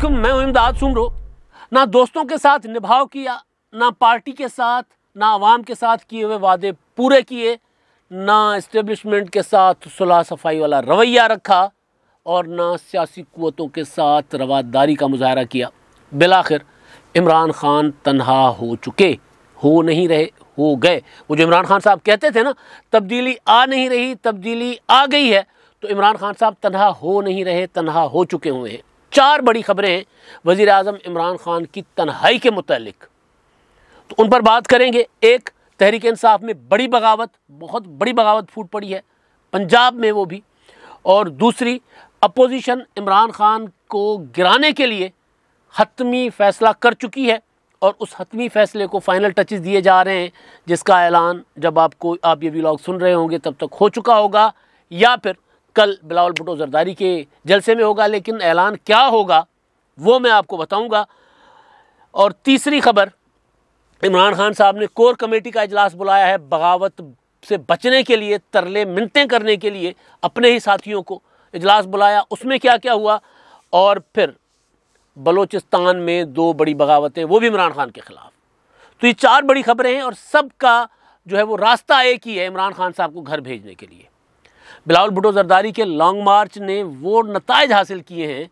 देखो मैं इमदाद सुन रो ना दोस्तों के साथ निभाव किया ना पार्टी के साथ ना आवाम के साथ किए हुए वादे पूरे किए ना इस्टेब्लिशमेंट के साथ सुलह सफाई वाला रवैया रखा और ना सियासी क़वतों के साथ रवादारी का मुजाहरा किया बिलाखिर इमरान खान तनहा हो चुके हो नहीं रहे हो गए वो जो इमरान खान साहब कहते थे ना तब्दीली आ नहीं रही तब्दीली आ गई है तो इमरान खान साहब तनहा हो नहीं रहे तनहा हो चुके हुए हैं चार बड़ी खबरें वज़ी अजम इमरान ख़ान की तनहाई के मुतलिक तो उन पर बात करेंगे एक तहरीक इंसाफ में बड़ी बगावत बहुत बड़ी बगावत फूट पड़ी है पंजाब में वो भी और दूसरी अपोजिशन इमरान ख़ान को गिराने के लिए हतमी फ़ैसला कर चुकी है और उस हतमी फ़ैसले को फ़ाइनल टचेस दिए जा रहे हैं जिसका ऐलान जब आपको आप ये व्लॉग सुन रहे होंगे तब तक हो चुका होगा या फिर कल बिलावल भुटो जरदारी के जलसे में होगा लेकिन ऐलान क्या होगा वो मैं आपको बताऊंगा और तीसरी खबर इमरान खान साहब ने कोर कमेटी का इजलास बुलाया है बगावत से बचने के लिए तरले मिनटें करने के लिए अपने ही साथियों को इजलास बुलाया उसमें क्या क्या हुआ और फिर बलोचिस्तान में दो बड़ी बगावतें वो भी इमरान खान के ख़िलाफ़ तो ये चार बड़ी खबरें हैं और सबका जो है वो रास्ता एक ही है इमरान खान साहब को घर भेजने के लिए बिलावल भुटो जरदारी के लॉन्ग मार्च ने वो नतज हासिल किए हैं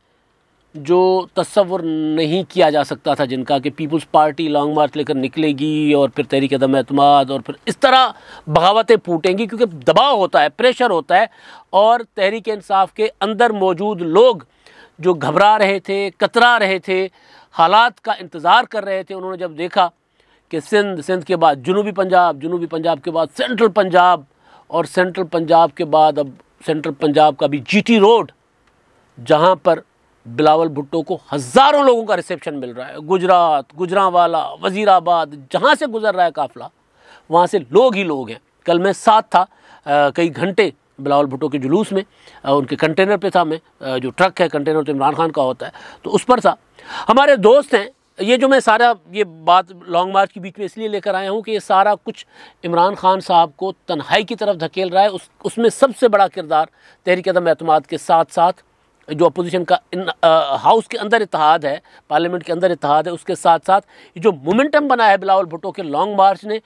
जो तस्वुर नहीं किया जा सकता था जिनका कि पीपल्स पार्टी लॉन्ग मार्च लेकर निकलेगी और फिर तहरीक दम अतमाद और फिर इस तरह बगावतें फूटेंगी क्योंकि दबाव होता है प्रेशर होता है और तहरीक इंसाफ के अंदर मौजूद लोग जो घबरा रहे थे कतरा रहे थे हालात का इंतज़ार कर रहे थे उन्होंने जब देखा कि सिंध सिंध के बाद जुनूबी पंजाब जुनूबी पंजाब के बाद सेंट्रल पंजाब और सेंट्रल पंजाब के बाद अब सेंट्रल पंजाब का भी जीटी रोड जहाँ पर बिलावल भुट्टो को हज़ारों लोगों का रिसेप्शन मिल रहा है गुजरात गुजरावाला वज़ीराबाद जहाँ से गुजर रहा है काफ़िला वहाँ से लोग ही लोग हैं कल मैं साथ था आ, कई घंटे बिलावल भुट्टो के जुलूस में आ, उनके कंटेनर पे था मैं आ, जो ट्रक है कंटेनर तो इमरान खान का होता है तो उस पर था हमारे दोस्त हैं ये जो मैं सारा ये बात लॉन्ग मार्च के बीच में इसलिए लेकर आया हूँ कि ये सारा कुछ इमरान खान साहब को तन्हाई की तरफ धकेल रहा है उस उसमें सबसे बड़ा किरदार तहरीक अदम एतम के साथ साथ जो अपोजिशन का इन, आ, हाउस के अंदर इतिहाद है पार्लियामेंट के अंदर इतिहाद है उसके साथ साथ जो मोमेंटम बनाया है बिलावल भुट्टो के लॉन्ग मार्च ने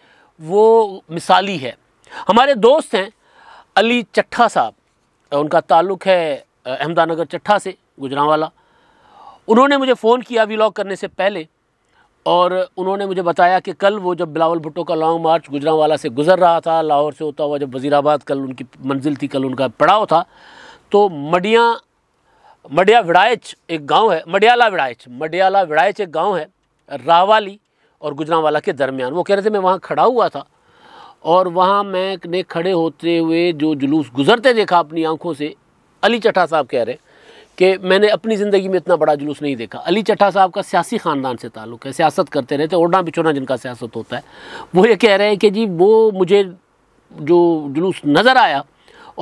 वो मिसाली है हमारे दोस्त हैं अली चट्ठा साहब उनका ताल्लुक़ है अहमदानगर चट्ठा से गुजरा वाला उन्होंने मुझे फ़ोन किया व्लॉग करने से पहले और उन्होंने मुझे बताया कि कल वो जब बिलावल भुट्टो का लॉन्ग मार्च गुजरावाला से गुजर रहा था लाहौर से होता हुआ जब वज़ीराबाद कल उनकी मंजिल थी कल उनका पड़ाव था तो मडिया मडिया विड़ाइच एक गांव है मडियाला विड़ाइच मडियाला विड़ाइच एक गांव है रावाली और गुजरावाला के दरमियान वो कह रहे थे मैं वहाँ खड़ा हुआ था और वहाँ मैं ने खड़े होते हुए जो जुलूस गुजरते देखा अपनी आँखों से अली चटा साहब कह रहे हैं कि मैंने अपनी ज़िंदगी में इतना बड़ा जुलूस नहीं देखा अली चट्ठा साहब का सियासी ख़ानदान से ताल्लुक़ है सियासत करते रहते ओढ़ना बिछोना जिनका सियासत होता है वो ये कह रहे हैं कि जी वो मुझे जो जुलूस नज़र आया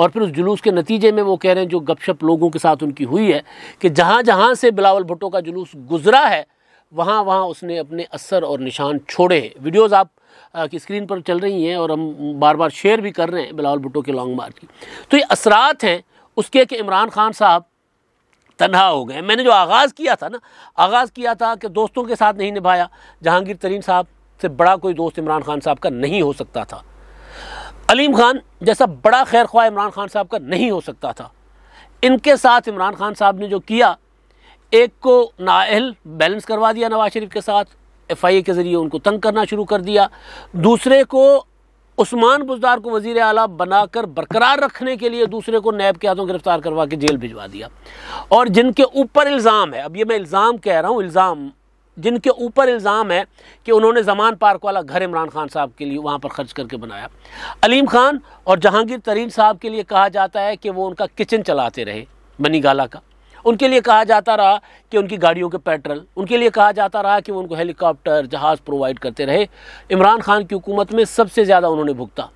और फिर उस जुलूस के नतीजे में वो कह रहे हैं जो गपशप लोगों के साथ उनकी हुई है कि जहाँ जहाँ से बिलावल भुट्टो का जुलूस गुजरा है वहाँ वहाँ उसने अपने असर और निशान छोड़े हैं वीडियोज़ आप की स्क्रीन पर चल रही हैं और हम बार बार शेयर भी कर रहे हैं बिलावल भुट्टो के लॉन्ग मार्च की तो ये असरात हैं उसके कि इमरान खान साहब तनहा हो गए मैंने जो आगाज़ किया था ना आगाज़ किया था कि दोस्तों के साथ नहीं निभाया जहांगीर तरीन साहब से बड़ा कोई दोस्त इमरान खान साहब का नहीं हो सकता था अलीम खान जैसा बड़ा खैर ख्वाह इमरान खान साहब का नहीं हो सकता था इनके साथ इमरान खान साहब ने जो किया एक को नाअहल बैलेंस करवा दिया नवाज शरीफ के साथ एफ आई ए के ज़रिए उनको तंग करना शुरू कर दिया दूसरे को उस्मान बुजदार को वजीर अला बनाकर बरकरार रखने के लिए दूसरे को नैब के हाथों गिरफ्तार करवा के जेल भिजवा दिया और जिनके ऊपर इल्ज़ाम है अब ये मैं इल्ज़ाम कह रहा हूँ इल्ज़ाम जिनके ऊपर इल्ज़ाम है कि उन्होंने जमान पार्क वाला घर इमरान खान साहब के लिए वहाँ पर खर्च करके बनाया अलीम खान और जहांगीर तरीन साहब के लिए कहा जाता है कि वो उनका किचन चलाते रहे बनी गाला का उनके लिए कहा जाता रहा कि उनकी गाड़ियों के पेट्रोल उनके लिए कहा जाता रहा कि वो उनको हेलीकॉप्टर जहाज़ प्रोवाइड करते रहे इमरान खान की हुकूमत में सबसे ज़्यादा उन्होंने भुगता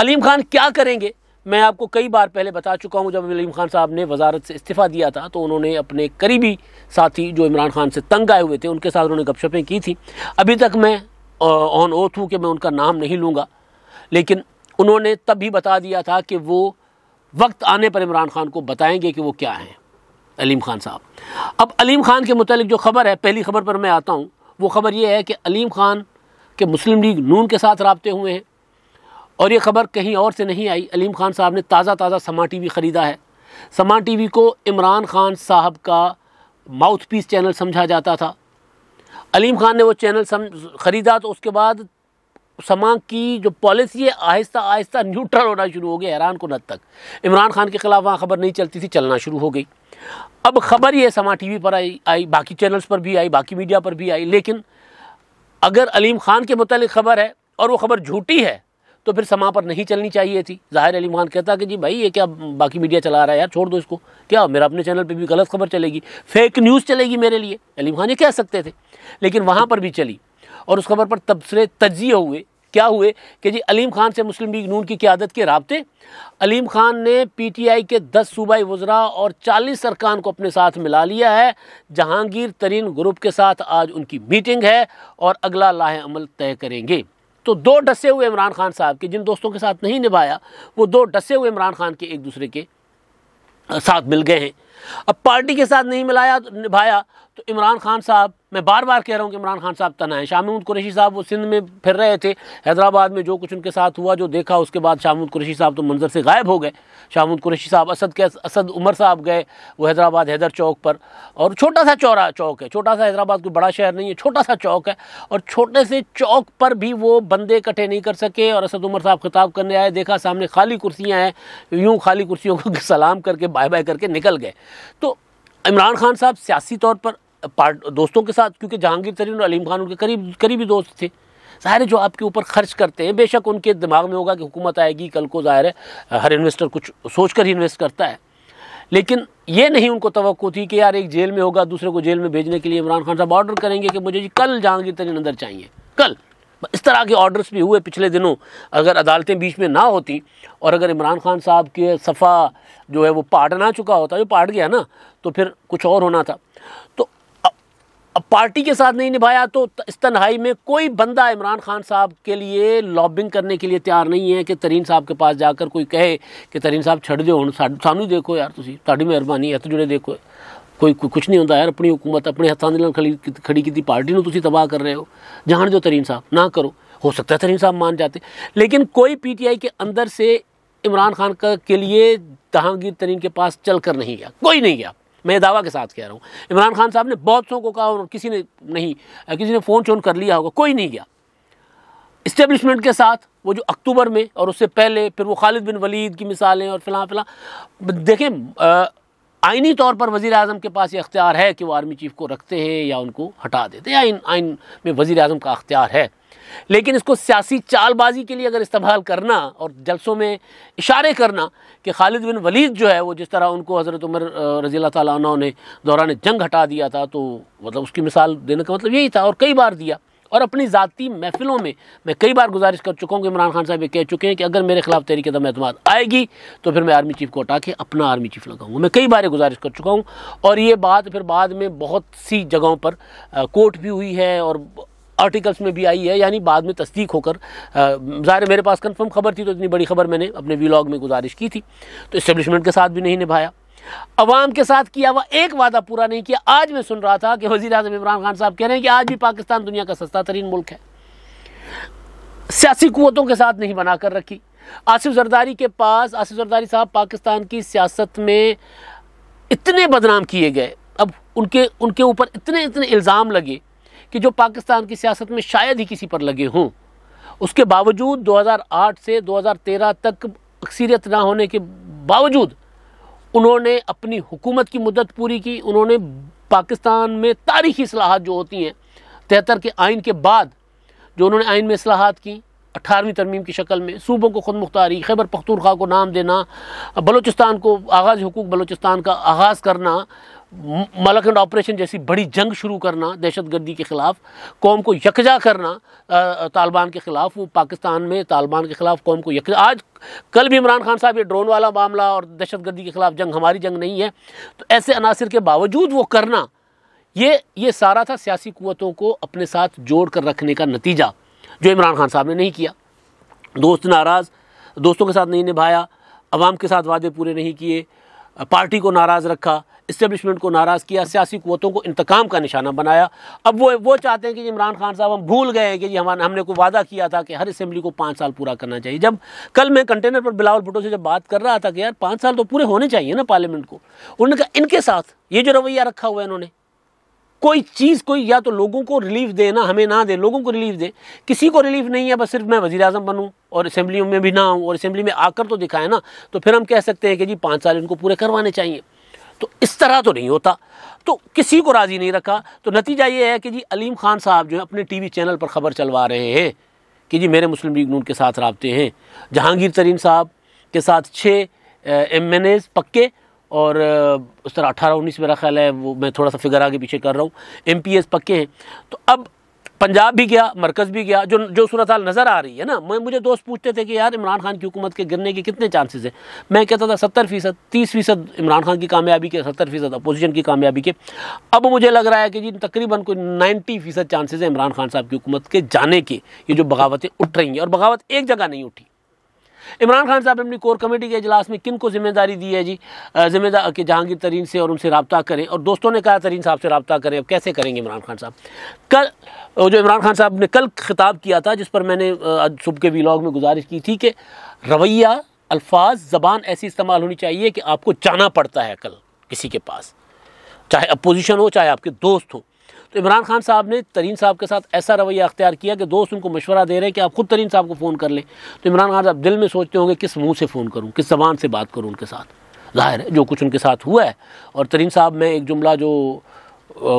अलीम खान क्या करेंगे मैं आपको कई बार पहले बता चुका हूँ जब अलीम खान साहब ने वजारत से इस्तीफ़ा दिया था तो उन्होंने अपने करीबी साथी जो इमरान खान से तंग आए हुए थे उनके साथ उन्होंने गपशपें की थी अभी तक मैं ऑन ओथ हूँ कि मैं उनका नाम नहीं लूँगा लेकिन उन्होंने तब भी बता दिया था कि वो वक्त आने पर इमरान खान को बताएंगे कि वो क्या हैं अलीम ख़ान साहब अब अलीम ख़ान के मतलब जो खबर है पहली खबर पर मैं आता हूँ वो खबर ये है कि अलीम ख़ान के मुस्लिम लीग नून के साथ रबते हुए हैं और ये खबर कहीं और से नहीं आई अलीम ख़ान साहब ने ताज़ा ताज़ा समा टी वी ख़रीदा है समा टी वी को इमरान ख़ान साहब का माउथ पीस चैनल समझा जाता था अलीम ख़ान ने वो चैनल सम ख़रीदा तो उसके बाद समा की जो पॉलिसी है आहिस्ता आहिस्ता न्यूट्रल होना शुरू हो गया ईरान को नद तक इमरान खान के खिलाफ वहाँ खबर नहीं चलती थी चलना शुरू हो गई अब खबर ये समा टी पर आई आई बाकी चैनल्स पर भी आई बाकी मीडिया पर भी आई लेकिन अगर अलीम खान के मुतल खबर है और वो खबर झूठी है तो फिर समा पर नहीं चलनी चाहिए थी ज़ाहिर अलीम खान कहता कि जी भाई ये क्या बाकी मीडिया चला रहा है यार छोड़ दो इसको क्या मेरा अपने चैनल पे भी गलत खबर चलेगी फेक न्यूज़ चलेगी मेरे लिए अलीम खान ये कह सकते थे लेकिन वहाँ पर भी चली और उस खबर पर तबसरे तजिए हुए क्या हुए कि जी अलीम खान से मुस्लिम लीग नून की क्यादत के रबते अलीम खान ने पीटीआई के दस सूबाई वज्रा और चालीस अरकान को अपने साथ मिला लिया है जहांगीर तरीन ग्रुप के साथ आज उनकी मीटिंग है और अगला लाह अमल तय करेंगे तो दो डसे हुए इमरान खान साहब के जिन दोस्तों के साथ नहीं निभाया वो दो डसे हुए इमरान खान के एक दूसरे के साथ मिल गए हैं अब पार्टी के साथ नहीं मिलाया तो निभाया तो इमरान खान साहब मैं बार बार कह रहा हूँ कि इमरान खान साहब तना तो है शाह महमूद कुरेशी साहब वो सिंध में फिर रहे थे हैदराबाद में जो कुछ उनके साथ हुआ जो देखा उसके बाद शाह महमूद कुरेशी साहब तो मंजर से गायब हो गए शाह महमूद कुरेशी साहब असद के असद उमर साहब गए वो हैदराबाद हैदर चौक पर और छोटा सा चौरा चौक है छोटा सा हैदराबाद कोई बड़ा शहर नहीं है छोटा सा चौक है और छोटे से चौक पर भी वो बंदे इकट्ठे नहीं कर सके और असद उमर साहब खिताब करने आए देखा सामने खाली कुर्सियाँ हैं यूँ खाली कुर्सियों को सलाम करके बाय बाय करके निकल गए तो इमरान खान साहब सियासी तौर पर पार्ट दोस्तों के साथ क्योंकि जहांगीर तरीन और अलीम खान उनके करीब करीबी दोस्त थे ज़ाहिर जो आपके ऊपर खर्च करते हैं बेशक उनके दिमाग में होगा कि हुकूमत आएगी कल को ज़ाहिर है हर इन्वेस्टर कुछ सोच कर ही इन्वेस्ट करता है लेकिन ये नहीं उनको तो थी कि यार एक जेल में होगा दूसरे को जेल में भेजने के लिए इमरान खान साहब ऑर्डर करेंगे कि मुझे जी कल जहांगीर तरीन अंदर चाहिए कल इस तरह के ऑर्डर्स भी हुए पिछले दिनों अगर अदालतें बीच में ना होती और अगर इमरान खान साहब के सफ़ा जो है वो ना चुका होता जो पाट गया ना तो फिर कुछ और होना था तो अब पार्टी के साथ नहीं निभाया तो इस तनहाई में कोई बंदा इमरान खान साहब के लिए लॉबिंग करने के लिए तैयार नहीं है कि तरीन साहब के पास जाकर कोई कहे कि तरीन साहब छड़ दो हूँ सानू देखो यार तुम मेहरबानी हथ जुड़े देखो कोई कुछ नहीं होता यार अपनी हुकूमत अपने हथों खड़ी खड़ी की पार्टी ਨੂੰ तुम तबाह कर रहे हो ਜਾਣ ਦਿਓ तरीन साहब ना करो हो सकता है तरीन साहब मान जाते लेकिन कोई पीटीआई के अंदर से इमरान खान का के लिए जहांगीर तरीन के पास चल कर नहीं गया कोई नहीं गया मैं दावा के साथ कह रहा हूँ इमरान खान साहब ने बहुत सौ को कहा और किसी ने नहीं किसी ने फ़ोन चोन कर लिया होगा कोई नहीं गया इस्टेब्लिशमेंट के साथ वो जो अक्टूबर में और उससे पहले फिर वो खालिद बिन वलीद की मिसालें और फिलहाल फिलहाल देखें आइनी तौर पर वज़ी अजम के पास ये अख्तियार है कि वो आर्मी चीफ़ को रखते हैं या उनको हटा देते हैं आइन आइन में वज़ी अजम का अख्तियार है लेकिन इसको सियासी चालबाजी के लिए अगर इस्तेमाल करना और जलसों में इशारे करना कि खालिद बिन वलीद जो है वो जिस तरह उनको हज़रत उमर रजी तौरान जंग हटा दिया था तो मतलब उसकी मिसाल देने का मतलब यही था और कई बार दिया और अपनी ज़ाती महफिलों में मैं कई बार गुजारिश कर चुका हूँ कि इमरान खान साहब ये कह चुके हैं कि अगर मेरे खिलाफ तहरीक दम अहतमाद आएगी तो फिर मैं आर्मी चीफ को हटा के अपना आर्मी चीफ लगाऊंगा मैं कई बार गुजारिश कर चुका हूँ और ये बात फिर बाद में बहुत सी जगहों पर कोर्ट भी हुई है और आर्टिकल्स में भी आई है यानी बाद में तस्दीक होकर ज़ाहिर मेरे पास कंफर्म खबर थी तो इतनी बड़ी खबर मैंने अपने वीलॉग में गुजारिश की थी तो इस्टेब्लिशमेंट के साथ भी नहीं निभाया अवाम के साथ किया हुआ एक वादा पूरा नहीं किया आज मैं सुन रहा था कि वजी अजम इमरान खान साहब कह रहे हैं कि आज भी पाकिस्तान दुनिया का सस्ता तरीन मुल्क है सियासी कुतों के साथ नहीं बना कर रखी आसिफ जरदारी के पास आसिफ जरदारी साहब पाकिस्तान की सियासत में इतने बदनाम किए गए अब उनके उनके ऊपर इतने इतने इल्ज़ाम लगे कि जो पाकिस्तान की सियासत में शायद ही किसी पर लगे हों उसके बावजूद 2008 से 2013 तक अक्सरियत ना होने के बावजूद उन्होंने अपनी हुकूमत की मदद पूरी की उन्होंने पाकिस्तान में तारीखी असलाहत जो होती हैं तिहत्तर के आइन के बाद जो उन्होंने आइन में असलाहत की अठारहवीं तरमीम की शक्ल में सूबों को खुद मुख्तारी खैबर पख्तूनख्वा को नाम देना बलोचिस्तान को आगाज़ हकूक बलोचिस्तान का आगाज़ करना मलखंड ऑपरेशन जैसी बड़ी जंग शुरू करना दहशत गर्दी के ख़िलाफ़ कौम को यकजा करना तालिबान के ख़िलाफ़ वो पाकिस्तान में तालिबान के ख़िलाफ़ कौम को यकजा आज कल भी इमरान खान साहब ये ड्रोन वाला मामला और दहशत गर्दी के ख़िलाफ़ जंग हमारी जंग नहीं है तो ऐसे अनासर के बावजूद वो करना ये ये सारा था सियासी क़वतों को अपने साथ जोड़ कर रखने का नतीजा जो इमरान खान साहब ने नहीं किया दोस्त नाराज़ दोस्तों के साथ नहीं निभाया आवाम के साथ वादे पूरे नहीं किए पार्टी को नाराज़ रखा इस्टेबलिशमेंट को नाराज़ किया सियासी कुतों को इंतकाम का निशाना बनाया अब वो वो चाहते हैं कि इमरान खान साहब हम भूल गए हैं कि जी हमारा हमने को वादा किया था कि हर असम्बली को पाँच साल पूरा करना चाहिए जब कल मैं कंटेनर पर बिलावल भुटो से जब बात कर रहा था कि यार पाँच साल तो पूरे होने चाहिए ना पार्लियामेंट को उन्होंने कहा इनके साथ ये जो रवैया रखा हुआ है इन्होंने कोई चीज़ कोई या तो लोगों को रिलीफ दे ना हमें ना दे लोगों को रिलीफ दे किसी को रिलीफ नहीं है बस सिर्फ मैं वजी अजम बनूँ और असम्बली में भी ना आऊँ और असम्बली में आकर तो दिखाए ना तो फिर हम कह सकते हैं कि जी पाँच साल इनको पूरे करवाने चाहिए तो इस तरह तो नहीं होता तो किसी को राज़ी नहीं रखा तो नतीजा ये है कि जी अलीम खान साहब जो है अपने टी वी चैनल पर ख़बर चलवा रहे हैं कि जी मेरे मुस्लिम लीग नून के साथ रबते हैं जहांगीर तरीन साहब के साथ छः एम एन एज पक्के और उस तरह अठारह उन्नीस मेरा ख्याल है वो मैं थोड़ा सा फिगर आगे पीछे कर रहा हूँ एम पी एस पक्के हैं तो अब पंजाब भी गया मरकज़ भी गया जो जो सूरत हाल नज़र आ रही है ना मैं मुझे दोस्त पूछते थे कि यार इमरान खान की हुकूमत के गिरने के कितने चांसेस हैं मैं कहता था सत्तर फ़ीसद तीस फ़ीसद इमरान खान की कामयाबी के सत्तर फ़ीसद अपोजिशन की कामयाबी के अब मुझे लग रहा है कि जी तकरीबन कोई नाइन्टी फ़ीसद चांसेज़ हैं इमरान खान साहब की हुकूमत के जाने के ये जो बगावतें उठ रही हैं और बगावत एक जगह नहीं उठी इमरान खान साहब ने अपनी कोर कमेटी के अजलास में किन को जिम्मेदारी दी है जी जिम्मेदार कि जहांगीर तरीन से और उनसे रबता करें और दोस्तों ने कहा तरीन साहब से रबता करें अब कैसे करेंगे इमरान खान साहब कल जो इमरान खान साहब ने कल खिताब किया था जिस पर मैंने आज सुबह के वीलाग में गुजारिश की थी कि रवैया अल्फाज ज़बान ऐसी इस्तेमाल होनी चाहिए कि आपको जाना पड़ता है कल किसी के पास चाहे अपोजिशन हो चाहे आपके दोस्त हों तो इमरान खान साहब ने तरीन साहब के साथ ऐसा रवैया अख्तियार किया कि दोस्त उनको मशवरा दे रहे हैं कि आप खुद तरीन साहब को फ़ोन कर लें तो इमरान खान साहब दिल में सोचते होंगे किस मुँह से फ़ोन करूँ किस जबान से बात करूँ उनके साथ जाहिर है जो कुछ उनके साथ हुआ है और तरीन साहब मैं एक जुमला जो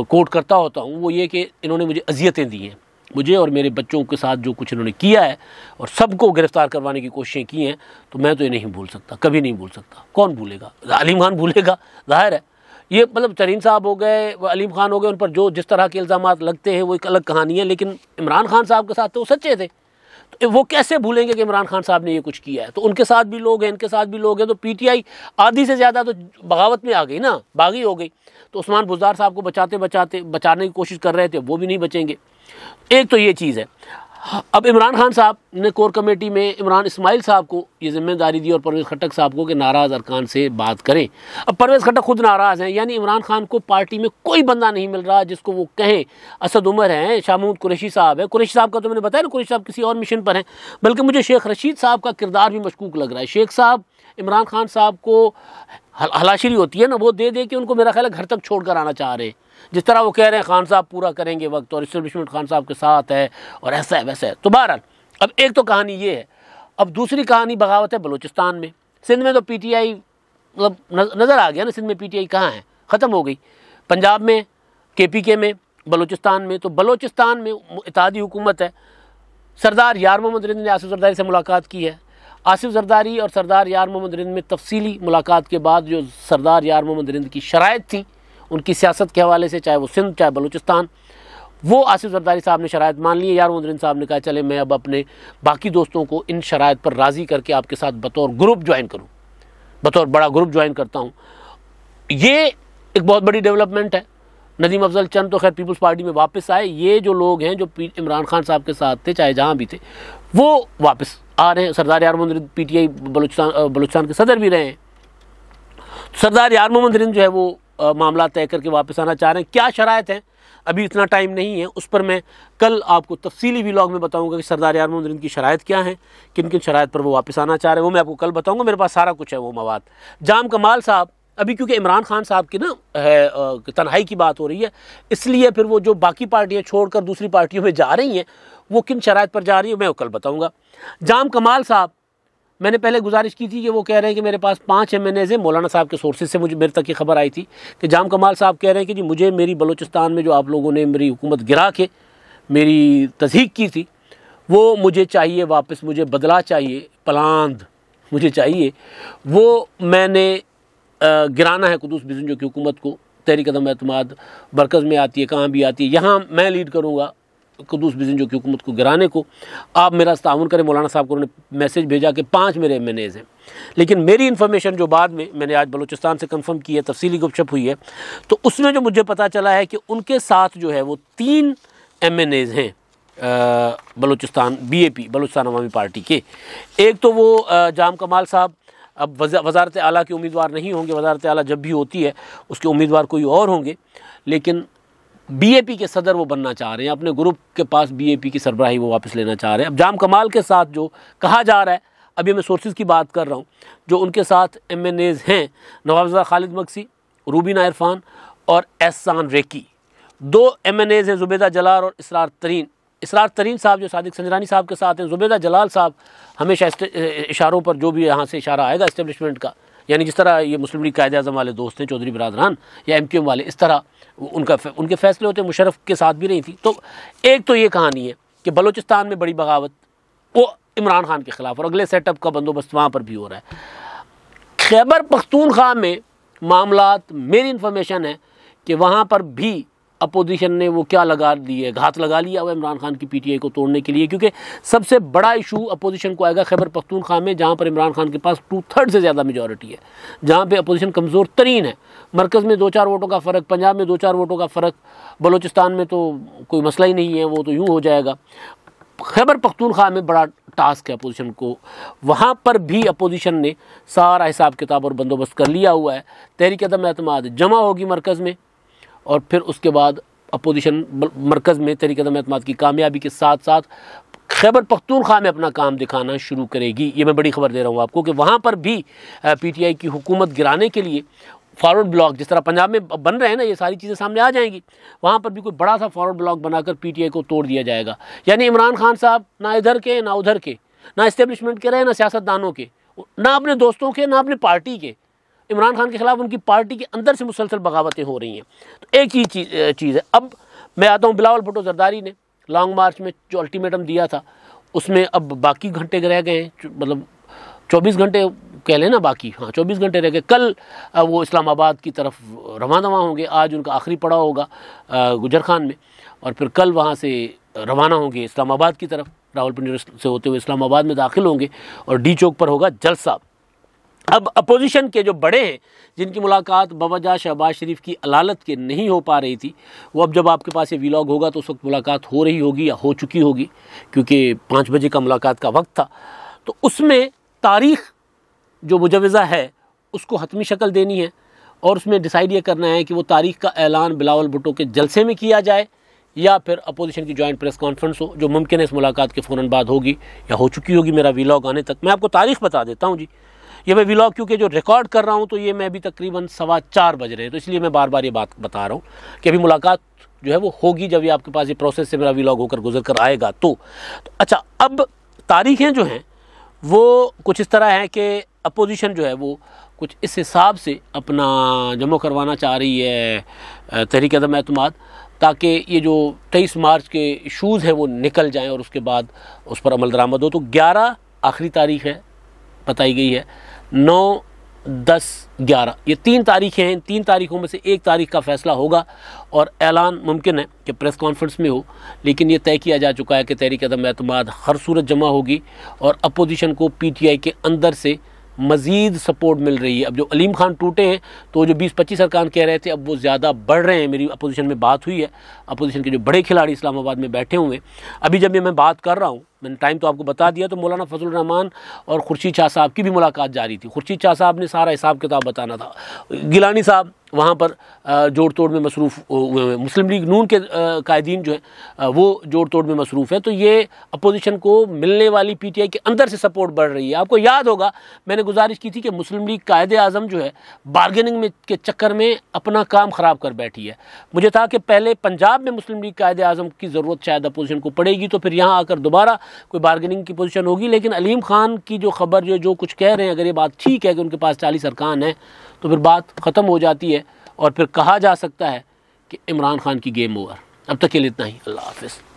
कोट करता होता हूँ वो ये कि इन्होंने मुझे अजियतें दी हैं मुझे और मेरे बच्चों के साथ जो कुछ इन्होंने किया है और सबको गिरफ़्तार करवाने की कोशिशें की हैं तो मैं तो ये नहीं भूल सकता कभी नहीं भूल सकता कौन भूलेगा अलीम खान भूलेगा जाहिर है ये मतलब तरीन साहब हो गए अलीम खान हो गए उन पर जो जिस तरह के इल्ज़ाम लगते हैं वो एक अलग कहानी है लेकिन इमरान खान साहब के साथ तो सच्चे थे तो वो कैसे भूलेंगे कि इमरान खान साहब ने ये कुछ किया है तो उनके साथ भी लोग हैं इनके साथ भी लोग हैं तो पीटीआई आधी से ज़्यादा तो बगावत में आ गई ना बागी हो गई तो उस्मान बुजार साहब को बचाते बचाते बचाने की कोशिश कर रहे थे वो भी नहीं बचेंगे एक तो ये चीज़ है अब इमरान खान साहब ने कोर कमेटी में इमरान इस्माइल साहब को ये जिम्मेदारी दी और परवेज़ खट्टक साहब को कि नाराज़ अरकान से बात करें अब परवेज़ खट्टक खुद नाराज़ हैं यानी इमरान खान को पार्टी में कोई बंदा नहीं मिल रहा जिसको वो कहें असद उमर हैं शामूद कुरेशी साहब हैं कुरेशी साहब का तो मैंने बताया ना कुरेशी साहब किसी और मिशन पर हैं बल्कि मुझे शेख रशीद साहब का किरदार भी मशकूक लग रहा है शेख साहब इमरान खान साहब को हलाशिरी होती है ना वो दे दे के उनको मेरा ख्याल है घर तक छोड़ कर आना चाह रहे हैं जिस तरह वो कह रहे हैं खान साहब पूरा करेंगे वक्त और इस्टबलिशमेंट खान साहब के साथ है और ऐसा है वैसा है तो बहरहाल अब एक तो कहानी ये है अब दूसरी कहानी बगावत है बलूचिस्तान में सिंध में तो पी टी आई मतलब नज़र आ गया ना सिंध में पी टी आई कहाँ है ख़त्म हो गई पंजाब में के पी के में बलूचिस्तान में तो बलूचिस्तान में इतिहादी हुकूमत है सरदार यार मोहम्मद रिंद ने आसिफ सरदारी से मुलाकात की है आसिफ जरदारी और सरदार यार मोहम्मद रिंद में तफसीली मुलाकात के बाद जो सरदार यार मोहम्मद रिंद की शरात थी उनकी सियासत के हवाले से चाहे वो सिंध चाहे बलूचिस्तान वो आसिफ जरदारी साहब ने शरात मान ली है यार मोहम्मद रिंद साहब ने कहा चले मैं अब अपने बाकी दोस्तों को इन शरात पर राज़ी करके आपके साथ बतौर ग्रुप ज्वाइन करूँ बतौर बड़ा ग्रुप ज्वाइन करता हूँ ये एक बहुत बड़ी डेवलपमेंट है नदीम अफजल चंद तो खैर पीपल्स पार्टी में वापस आए ये जो लोग हैं जो इमरान खान साहब के साथ थे चाहे जहाँ भी थे वो वापस आ रहे हैं सरदार यार टी पीटीआई बलूचिस्तान बलूचिस्तान के सदर भी रहे हैं तो सरदार यार मोहम्मद रिंद जो है वो मामला तय करके वापस आना चाह रहे हैं क्या शरात हैं अभी इतना टाइम नहीं है उस पर मैं कल आपको तफसीली व्लॉग में बताऊंगा कि सरदार यार मोहम्मद रिंद की शरात क्या है किन किन शरात पर वो वापस आना चाह रहे हैं वो मैं आपको कल बताऊँगा मेरे पास सारा कुछ है वो मवाद जाम कमाल साहब अभी क्योंकि इमरान खान साहब की ना है तनहाई की बात हो रही है इसलिए फिर वो जो बाकी पार्टियाँ छोड़कर दूसरी पार्टियों में जा रही हैं वो किन शराय पर जा रही है मैं कल बताऊँगा जाम कमाल साहब मैंने पहले गुजारिश की थी कि वो कह रहे हैं कि मेरे पास पाँच एम एन एज़ मौलाना साहब के सोर्सेज से मुझे मेरे तक ये खबर आई थी कि जाम कमाल साहब कह रहे हैं कि जी मुझे मेरी बलोचिस्तान में जो आप लोगों ने मेरी हुकूमत गिरा के मेरी तस्दीक की थी वो मुझे चाहिए वापस मुझे बदला चाहिए पलान मुझे चाहिए वो मैंने गिराना है कुदूस बिजुंजो की हुकूमत को तहरी कदम अतमाद बरकज़ में आती है कहाँ भी आती है यहाँ मैं लीड करूँगा कुदूस जो की हुकूमत को गिराने को आप मेरा ताउन करें मौलाना साहब को उन्होंने मैसेज भेजा कि पाँच मेरे एम हैं लेकिन मेरी इन्फॉर्मेशन जो बाद में मैंने आज बलोचिस्तान से कन्फर्म की है तफसीली गुपशप हुई है तो उसमें जो मुझे पता चला है कि उनके साथ जो है वो तीन एम हैं Balochistan B A P Balochistan Awami Party के एक तो वो जाम कमाल साहब अब वजारत आला के उम्मीदवार नहीं होंगे वजारत आला जब भी होती है उसके उम्मीदवार कोई और होंगे लेकिन बीएपी के सदर वो बनना चाह रहे हैं अपने ग्रुप के पास बीएपी की सरबराही वो वापस लेना चाह रहे हैं अब जाम कमाल के साथ जो कहा जा रहा है अभी मैं सोर्सेज की बात कर रहा हूँ जो उनके साथ एम एन एज़ हैं नवाबजा खालिद मक्सी रूबीना इरफान और एहसान रेकी दो एम एन एज़ हैं जुबैदा जलार और इसरार तरीन इसरार तरीन साहब जो सादिक संजरानी साहब के साथ हैं जुबैदा जलाल साहब हमेशा इशारों पर जो भी यहाँ से इशारा आएगा इस्टेबलिशमेंट का यानी जिस तरह ये मुस्लिम लीग कायद अजम वाले दोस्त हैं चौधरी बरदरान या एम क्यू वाले इस तरह उनका उनके फैसले होते मुशरफ के साथ भी नहीं थी तो एक तो ये कहानी है कि बलोचिस्तान में बड़ी बगावत वो इमरान खान के ख़िलाफ़ और अगले सेटअप का बंदोबस्त वहाँ पर भी हो रहा है खैबर पख्तूनख्वा में मामला मेरी इन्फॉर्मेशन है कि वहाँ पर भी अपोजिशन ने वो क्या लगा दी है घात लगा लिया हुआ इमरान खान की पीटीआई को तोड़ने के लिए क्योंकि सबसे बड़ा इशू अपोजिशन को आएगा खैबर पख्तूनख्वा में जहाँ पर इमरान खान के पास टू थर्ड से ज़्यादा मेजोरिटी है जहाँ पर अपोजिशन कमज़ोर तरीन है मरकज़ में दो चार वोटों का फ़र्क पंजाब में दो चार वोटों का फ़र्क बलोचिस्तान में तो कोई मसला ही नहीं है वो तो यूँ हो जाएगा खैबर पख्तूनख्वा में बड़ा टास्क है अपोजिशन को वहाँ पर भी अपोजिशन ने सारा हिसाब किताब और बंदोबस्त कर लिया हुआ है तहरीक अदम अतमाद जमा होगी मरकज़ में और फिर उसके बाद अपोजिशन मरकज़ में तरीक़म अहतमाद की कामयाबी के साथ साथ खैबर पख्तूनख्वा में अपना काम दिखाना शुरू करेगी ये मैं बड़ी खबर दे रहा हूँ आपको कि वहाँ पर भी पी टी आई की हुकूमत गिराने के लिए फॉरवर्ड ब्लॉक जिस तरह पंजाब में बन रहे हैं ना ये सारी चीज़ें सामने आ जाएंगी वहाँ पर भी कोई बड़ा सा फॉरवर्ड ब्लॉक बनाकर आई को तोड़ दिया जाएगा यानी इमरान खान साहब ना इधर के ना उधर के ना इस्टेबलिशमेंट के रहे ना सियासतदानों के ना अपने दोस्तों के ना अपने पार्टी के इमरान खान के खिलाफ उनकी पार्टी के अंदर से मुसलसल बगावतें हो रही हैं तो एक ही चीज़ चीज़ है अब मैं आता हूँ बिलावल भुटो जरदारी ने लॉन्ग मार्च में जो अल्टीमेटम दिया था उसमें अब बाकी घंटे रह गए हैं मतलब चौबीस घंटे कह लें ना बाकी हाँ चौबीस घंटे रह गए कल वो इस्लामाबाद की तरफ रवा दवा होंगे आज उनका आखिरी पड़ाव होगा गुजर खान में और फिर कल वहाँ से रवाना होंगे इस्लामाबाद की तरफ रावलपिंडी से होते हुए इस्लामाबाद में दाखिल होंगे और डी चौक पर होगा जलसा अब अपोजिशन के जो बड़े हैं जिनकी मुलाकात बवजा शहबाज शरीफ की अलालत के नहीं हो पा रही थी वो अब जब आपके पास ये वीलॉग होगा तो उस वक्त मुलाकात हो रही होगी या हो चुकी होगी क्योंकि पाँच बजे का मुलाकात का वक्त था तो उसमें तारीख जो मुजवज़ा है उसको हतमी शक्ल देनी है और उसमें डिसाइड ये करना है कि वो तारीख का ऐलान बिलावल भुटो के जलसे में किया जाए या फिर अपोजिशन की जॉइंट प्रेस कॉन्फ्रेंस हो जो मुमकिन है इस मुलाकात के फ़ौर बाद होगी या हो चुकी होगी मेरा वीलॉग आने तक मैं आपको तारीख बता देता हूँ जी ये मैं व्लॉग क्योंकि जो रिकॉर्ड कर रहा हूँ तो ये मैं अभी तकरीबन सवा चार बज रहे हैं तो इसलिए मैं बार बार ये बात बता रहा हूँ कि अभी मुलाकात जो है वो होगी जब ये आपके पास ये प्रोसेस से मेरा व्लॉग होकर गुजर कर आएगा तो, तो अच्छा अब तारीखें जो हैं वो कुछ इस तरह है कि अपोजिशन जो है वो कुछ इस हिसाब से अपना जमा करवाना चाह रही है तहरीक अदम अतमाद ताकि ये जो तेईस मार्च के इशूज़ हैं वो निकल जाएं और उसके बाद उस पर अमल दरामद हो तो ग्यारह आखिरी तारीख है बताई गई है नौ दस ग्यारह ये तीन तारीखें हैं इन तीन तारीखों में से एक तारीख का फैसला होगा और ऐलान मुमकिन है कि प्रेस कॉन्फ्रेंस में हो लेकिन ये तय किया जा चुका है कि तहरीक अदम अतमाद हर सूरत जमा होगी और अपोजिशन को पीटीआई के अंदर से मज़ीद सपोर्ट मिल रही है अब जो अलीम खान टूटे हैं तो जो बीस पच्चीस अरकान कह रहे थे अब वो ज़्यादा बढ़ रहे हैं मेरी अपोजिशन में बात हुई है अपोजिशन के जो बड़े खिलाड़ी इस्लामाबाद में बैठे हुए अभी जब ये मैं बात कर रहा हूँ मैंने टाइम तो आपको बता दिया तो मौलाना फजल रहमान और खुर्शीद शाह साहब की भी मुलाकात जारी थी खुर्शीद शाह साहब ने सारा हिसाब किताब बताना था गिलानी साहब वहाँ पर जोड़ तोड़ में मसरूफ़ हुए हुए मुस्लिम लीग नून के कायदीन जो है वो जोड़ तोड़ में मसरूफ़ है तो ये अपोजिशन को मिलने वाली पीटीआई के अंदर से सपोर्ट बढ़ रही है आपको याद होगा मैंने गुजारिश की थी कि मुस्लिम लीग कायद आज़म जो है बार्गेनिंग में के चक्कर में अपना काम ख़राब कर बैठी है मुझे था कि पहले पंजाब में मुस्लिम लीग कायद अज़म की ज़रूरत शायद अपोजिशन को पड़ेगी तो फिर यहाँ आकर दोबारा कोई बार्गेनिंग की पोजीशन होगी लेकिन अलीम खान की जो खबर जो जो कुछ कह रहे हैं अगर ये बात ठीक है कि उनके पास चालीस अरकान हैं तो फिर बात ख़त्म हो जाती है और फिर कहा जा सकता है कि इमरान खान की गेम ओवर अब तक के लिए इतना ही अल्लाह हाफिज़